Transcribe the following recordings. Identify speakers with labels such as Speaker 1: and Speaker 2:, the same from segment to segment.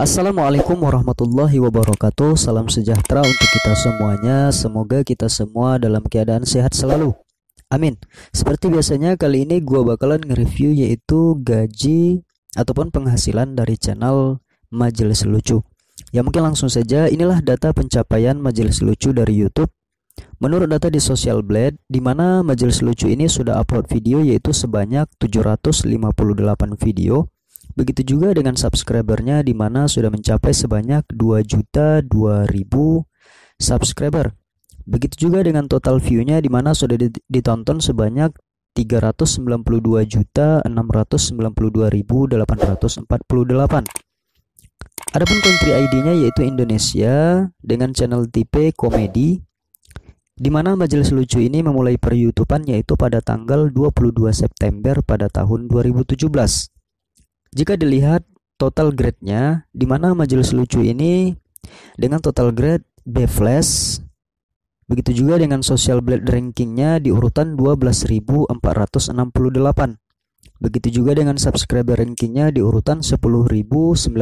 Speaker 1: Assalamualaikum warahmatullahi wabarakatuh. Salam sejahtera untuk kita semuanya. Semoga kita semua dalam keadaan sehat selalu. Amin. Seperti biasanya kali ini gua bakalan nge-review yaitu gaji ataupun penghasilan dari channel Majelis Lucu. Ya mungkin langsung saja inilah data pencapaian Majelis Lucu dari YouTube. Menurut data di Social Blade, di mana Majelis Lucu ini sudah upload video yaitu sebanyak 758 video Begitu juga dengan subscribernya di mana sudah mencapai sebanyak juta 2 2000 subscriber. Begitu juga dengan total view-nya di mana sudah ditonton sebanyak juta 392.692.848. Adapun country ID-nya yaitu Indonesia dengan channel tipe komedi di mana majelis lucu ini memulai per yaitu pada tanggal 22 September pada tahun 2017. Jika dilihat total grade-nya, di mana majelis lucu ini dengan total grade B+, flash, begitu juga dengan social blade rankingnya di urutan 12.468. Begitu juga dengan subscriber rankingnya di urutan 10.952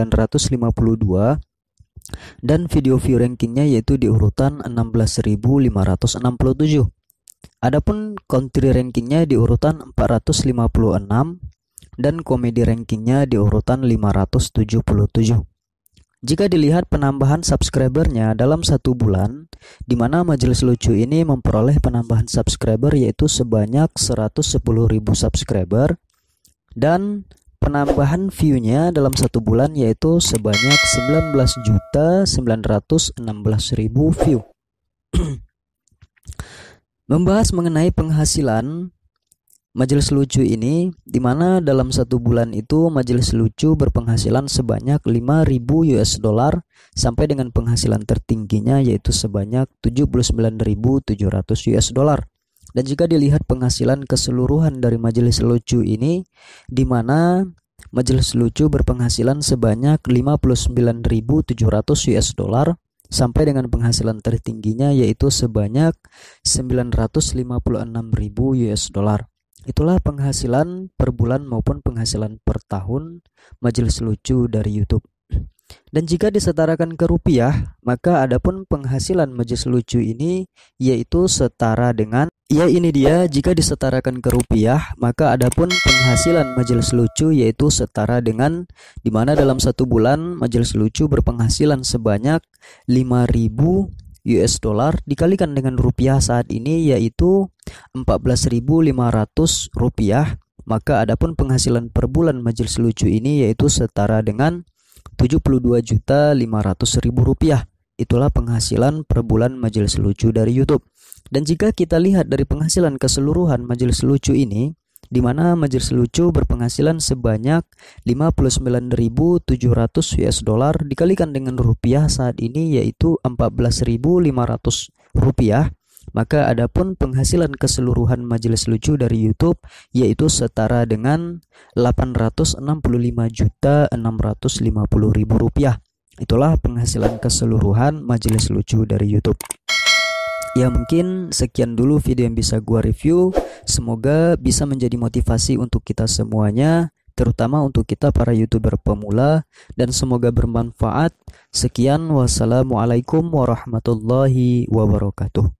Speaker 1: dan video view rankingnya yaitu di urutan 16.567. Adapun country rankingnya di urutan 456 dan komedi rankingnya di urutan 577. Jika dilihat penambahan subscribernya dalam satu bulan, di mana Majelis Lucu ini memperoleh penambahan subscriber yaitu sebanyak 110.000 subscriber dan penambahan view-nya dalam satu bulan yaitu sebanyak 19.916.000 view. Membahas mengenai penghasilan Majelis lucu ini di mana dalam satu bulan itu majelis lucu berpenghasilan sebanyak 5.000 US dollar sampai dengan penghasilan tertingginya yaitu sebanyak 79.700 US dollar. Dan jika dilihat penghasilan keseluruhan dari majelis lucu ini di mana majelis lucu berpenghasilan sebanyak 59.700 US dollar sampai dengan penghasilan tertingginya yaitu sebanyak 956.000 US dollar. Itulah penghasilan per bulan maupun penghasilan per tahun majelis lucu dari YouTube. Dan jika disetarakan ke rupiah, maka adapun penghasilan majelis lucu ini yaitu setara dengan Ya ini dia, jika disetarakan ke rupiah, maka adapun penghasilan majelis lucu yaitu setara dengan dimana dalam satu bulan majelis lucu berpenghasilan sebanyak 5000 US dollar dikalikan dengan rupiah saat ini yaitu 14.500 rupiah maka adapun penghasilan per bulan majelis lucu ini yaitu setara dengan 72.500.000 rupiah itulah penghasilan per bulan majelis lucu dari YouTube dan jika kita lihat dari penghasilan keseluruhan majelis lucu ini di mana Majelis Lucu berpenghasilan sebanyak 59.700 US dollar dikalikan dengan rupiah saat ini yaitu 14.500 rupiah. Maka adapun penghasilan keseluruhan Majelis Lucu dari YouTube yaitu setara dengan 865.650.000 rupiah. Itulah penghasilan keseluruhan Majelis Lucu dari YouTube. Ya mungkin sekian dulu video yang bisa gua review. Semoga bisa menjadi motivasi untuk kita semuanya, terutama untuk kita para YouTuber pemula, dan semoga bermanfaat. Sekian, wassalamualaikum warahmatullahi wabarakatuh.